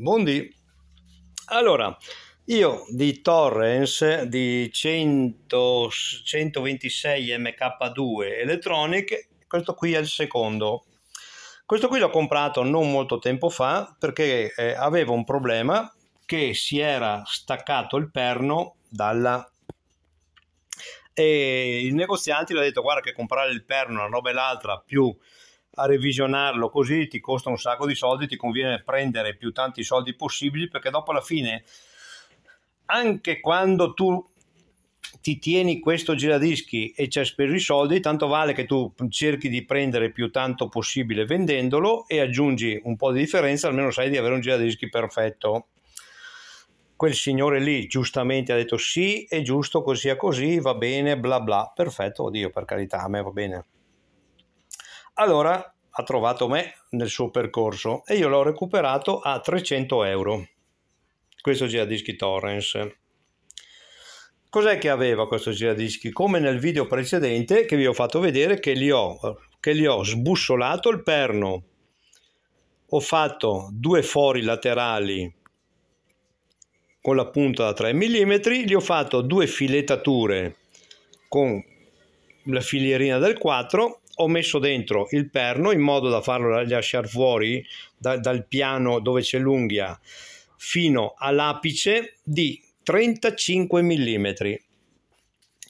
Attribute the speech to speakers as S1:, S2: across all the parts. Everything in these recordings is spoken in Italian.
S1: Buondì. Allora, io di Torrens di 100, 126 MK2 Electronic, questo qui è il secondo. Questo qui l'ho comprato non molto tempo fa perché eh, avevo un problema che si era staccato il perno dalla e il negoziante gli ha detto guarda che comprare il perno una roba e l'altra più a revisionarlo così ti costa un sacco di soldi, ti conviene prendere più tanti soldi possibili perché dopo alla fine, anche quando tu ti tieni questo giradischi e ci hai speso i soldi, tanto vale che tu cerchi di prendere più tanto possibile vendendolo e aggiungi un po' di differenza, almeno sai di avere un giradischi perfetto. Quel signore lì giustamente ha detto sì, è giusto, così è così, va bene, bla bla, perfetto, oddio per carità, a me va bene. Allora ha trovato me nel suo percorso e io l'ho recuperato a 300 euro. Questo giradischi Torrens. Cos'è che aveva questo giradischi? Come nel video precedente che vi ho fatto vedere che li ho, che li ho sbussolato il perno. Ho fatto due fori laterali con la punta da 3 mm, gli ho fatto due filettature con la filierina del 4 ho messo dentro il perno in modo da farlo lasciare fuori da, dal piano dove c'è l'unghia fino all'apice di 35 mm.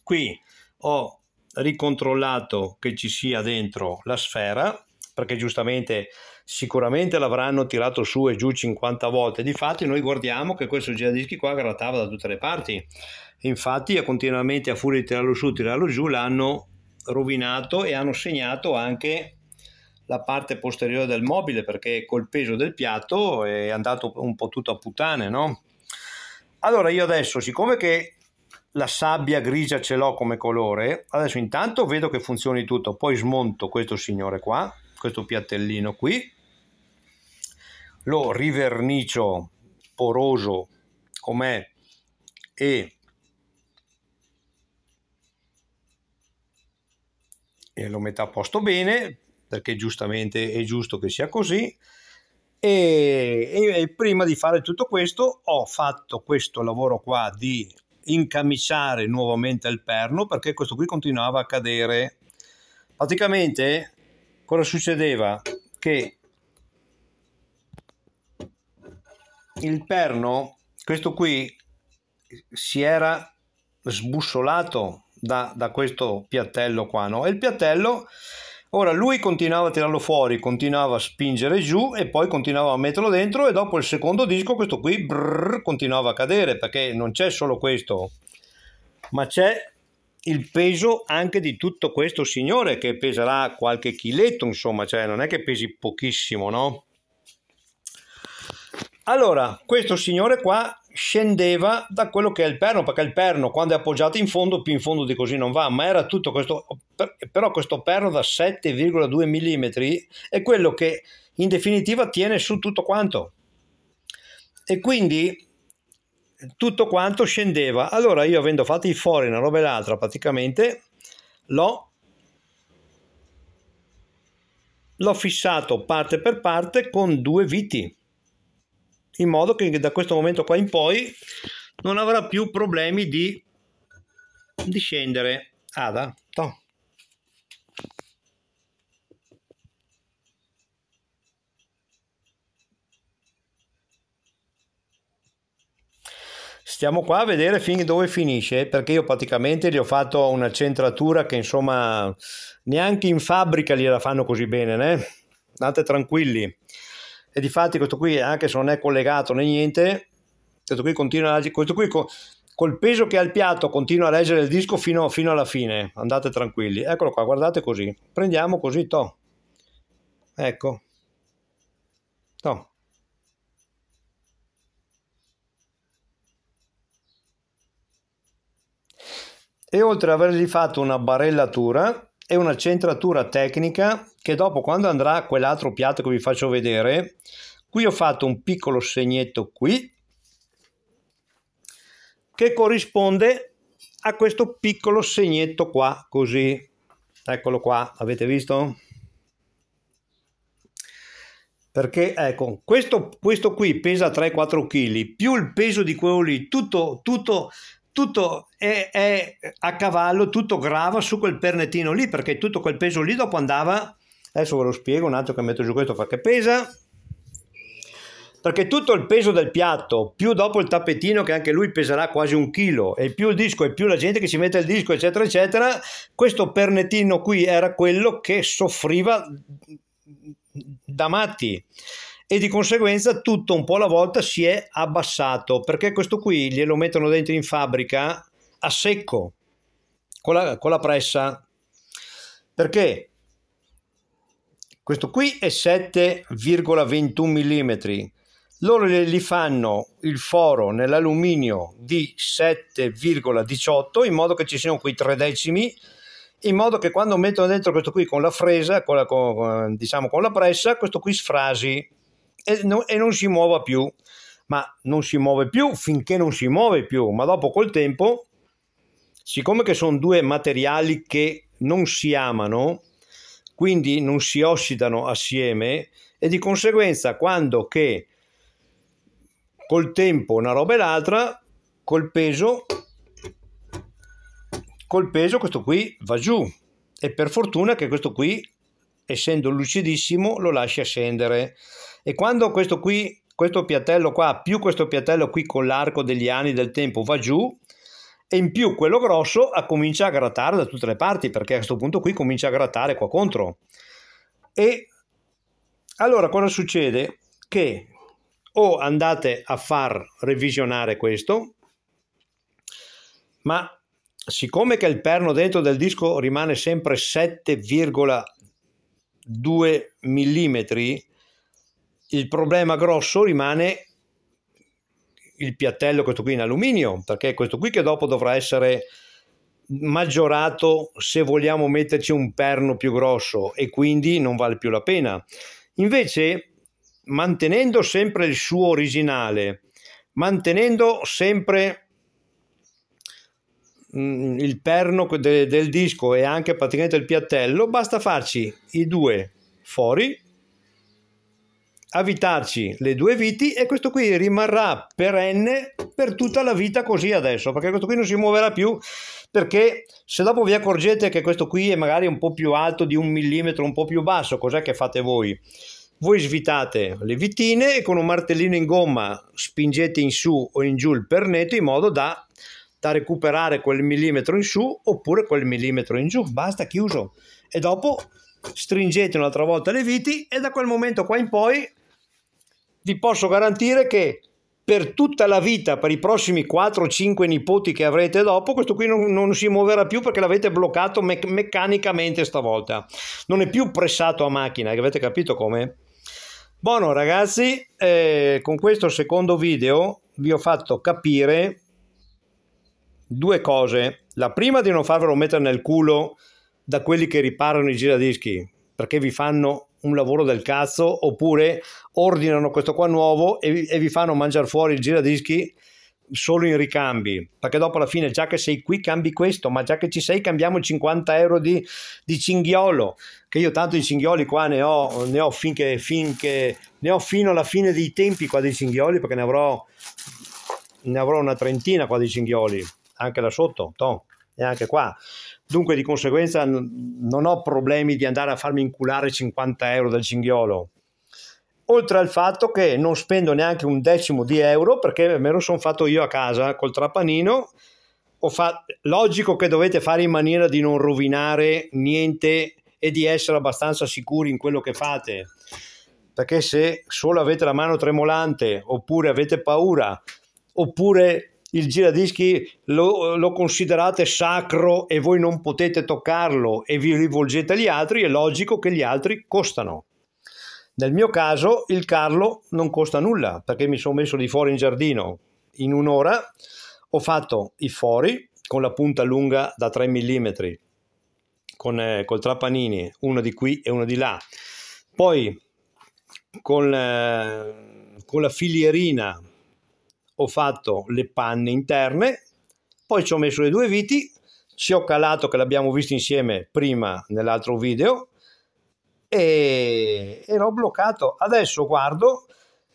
S1: Qui ho ricontrollato che ci sia dentro la sfera perché giustamente sicuramente l'avranno tirato su e giù 50 volte. Difatti noi guardiamo che questo giradischi qua grattava da tutte le parti. Infatti continuamente a furia di tirarlo su, tirarlo giù l'hanno rovinato e hanno segnato anche la parte posteriore del mobile perché col peso del piatto è andato un po' tutto a puttane, no? Allora io adesso, siccome che la sabbia grigia ce l'ho come colore, adesso intanto vedo che funzioni tutto, poi smonto questo signore qua, questo piattellino qui, lo rivernicio poroso com'è e e lo mette a posto bene, perché giustamente è giusto che sia così. E, e, e, prima di fare tutto questo ho fatto questo lavoro qua di incamiciare nuovamente il perno perché questo qui continuava a cadere. Praticamente cosa succedeva? Che il perno, questo qui, si era sbussolato da, da questo piattello qua, no? E il piattello, ora lui continuava a tirarlo fuori, continuava a spingere giù e poi continuava a metterlo dentro e dopo il secondo disco questo qui brrr, continuava a cadere perché non c'è solo questo, ma c'è il peso anche di tutto questo signore che peserà qualche chiletto, insomma, cioè non è che pesi pochissimo, no? Allora, questo signore qua scendeva da quello che è il perno, perché il perno quando è appoggiato in fondo, più in fondo di così non va, ma era tutto questo, però questo perno da 7,2 mm è quello che in definitiva tiene su tutto quanto. E quindi tutto quanto scendeva. Allora io avendo fatto i fori una roba e l'altra praticamente l'ho l'ho fissato parte per parte con due viti in modo che da questo momento qua in poi non avrà più problemi di discendere. Ada, to. Stiamo qua a vedere fin dove finisce, perché io praticamente gli ho fatto una centratura che insomma neanche in fabbrica gliela fanno così bene, né? Andate tranquilli e di fatti questo qui, anche se non è collegato né niente, questo qui continua questo qui co, col peso che ha il piatto continua a leggere il disco fino, fino, alla fine, andate tranquilli, eccolo qua, guardate così, prendiamo così, to, ecco, to. E oltre ad avergli fatto una barellatura, è una centratura tecnica che dopo quando andrà quell'altro piatto che vi faccio vedere, qui ho fatto un piccolo segnetto qui che corrisponde a questo piccolo segnetto qua, così. Eccolo qua, avete visto? Perché ecco, questo, questo qui pesa 3-4 kg, più il peso di quello lì, tutto, tutto tutto è, è, a cavallo, tutto grava su quel pernettino lì, perché tutto quel peso lì dopo andava, adesso ve lo spiego un attimo che metto giù questo che pesa, perché tutto il peso del piatto, più dopo il tappetino che anche lui peserà quasi un chilo, e più il disco e più la gente che ci mette il disco, eccetera, eccetera, questo pernettino qui era quello che soffriva da matti e di conseguenza tutto un po' alla volta si è abbassato perché questo qui glielo mettono dentro in fabbrica a secco con la, con la pressa perché questo qui è 7,21 mm loro li fanno il foro nell'alluminio di 7,18 in modo che ci siano quei tre decimi in modo che quando mettono dentro questo qui con la fresa con la, con, diciamo con la pressa questo qui sfrasi e, no, e non si muova più. Ma non si muove più finché non si muove più, ma dopo col tempo, siccome che sono due materiali che non si amano, quindi non si ossidano assieme e di conseguenza quando che col tempo una roba e l'altra, col peso, col peso questo qui va giù e per fortuna che questo qui essendo lucidissimo lo lascia scendere e quando questo qui, questo piattello qua, più questo piattello qui con l'arco degli anni del tempo va giù, e in più quello grosso ah, comincia a grattare da tutte le parti, perché a questo punto qui comincia a grattare qua contro. E allora cosa succede? Che o andate a far revisionare questo, ma siccome che il perno dentro del disco rimane sempre 7,2 mm il problema grosso rimane il piattello, questo qui in alluminio, perché è questo qui che dopo dovrà essere maggiorato se vogliamo metterci un perno più grosso e quindi non vale più la pena. Invece, mantenendo sempre il suo originale, mantenendo sempre mm, il perno del disco e anche praticamente il piattello, basta farci i due fori avitarci le due viti e questo qui rimarrà perenne per tutta la vita così adesso perché questo qui non si muoverà più perché se dopo vi accorgete che questo qui è magari un po' più alto di un millimetro un po' più basso cos'è che fate voi? voi svitate le vitine e con un martellino in gomma spingete in su o in giù il pernetto in modo da, da recuperare quel millimetro in su oppure quel millimetro in giù basta chiuso e dopo stringete un'altra volta le viti e da quel momento qua in poi vi posso garantire che per tutta la vita, per i prossimi 4-5 nipoti che avrete dopo, questo qui non, non si muoverà più perché l'avete bloccato me meccanicamente stavolta. Non è più pressato a macchina, avete capito come? Buono ragazzi, eh, con questo secondo video vi ho fatto capire due cose. La prima di non farvelo mettere nel culo da quelli che riparano i giradischi, perché vi fanno un lavoro del cazzo oppure ordinano questo qua nuovo e, e vi fanno mangiare fuori il giradischi solo in ricambi perché dopo alla fine già che sei qui cambi questo ma già che ci sei cambiamo 50 euro di, di cinghiolo che io tanto di cinghioli qua ne ho, ne ho finché, finché ne ho fino alla fine dei tempi qua dei cinghioli perché ne avrò ne avrò una trentina qua di cinghioli anche là sotto to, e anche qua Dunque, di conseguenza, non ho problemi di andare a farmi inculare 50 euro dal cinghiolo. Oltre al fatto che non spendo neanche un decimo di euro perché me lo sono fatto io a casa col trapanino. Fa... Logico che dovete fare in maniera di non rovinare niente e di essere abbastanza sicuri in quello che fate. Perché se solo avete la mano tremolante oppure avete paura oppure il giradischi lo, lo, considerate sacro e voi non potete toccarlo e vi rivolgete agli altri, è logico che gli altri costano. Nel mio caso il Carlo non costa nulla perché mi sono messo di fuori in giardino. In un'ora ho fatto i fori con la punta lunga da 3 mm, con, eh, col trapanini, uno di qui e uno di là. Poi con, eh, con la filierina ho fatto le panne interne, poi ci ho messo le due viti, ci ho calato che l'abbiamo visto insieme prima nell'altro video e, e l'ho bloccato. Adesso guardo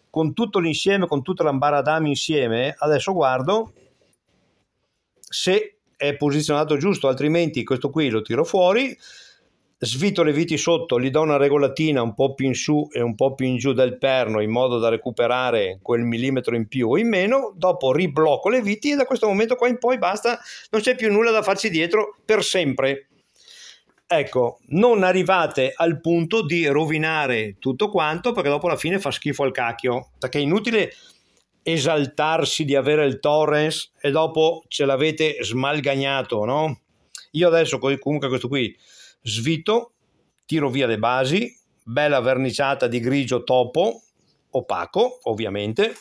S1: con tutto l'insieme, con tutta l'ambaradami insieme, adesso guardo se è posizionato giusto, altrimenti questo qui lo tiro fuori svito le viti sotto, gli do una regolatina un po' più in su e un po' più in giù del perno in modo da recuperare quel millimetro in più o in meno, dopo riblocco le viti e da questo momento qua in poi basta, non c'è più nulla da farci dietro per sempre. Ecco, non arrivate al punto di rovinare tutto quanto perché dopo alla fine fa schifo al cacchio, perché è inutile esaltarsi di avere il torrens e dopo ce l'avete smalgagnato, no? Io adesso comunque questo qui svito, tiro via le basi, bella verniciata di grigio topo, opaco ovviamente,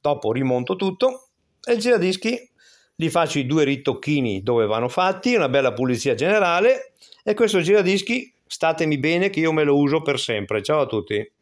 S1: dopo rimonto tutto e il giradischi li faccio i due ritocchini dove vanno fatti, una bella pulizia generale e questo giradischi statemi bene che io me lo uso per sempre. Ciao a tutti.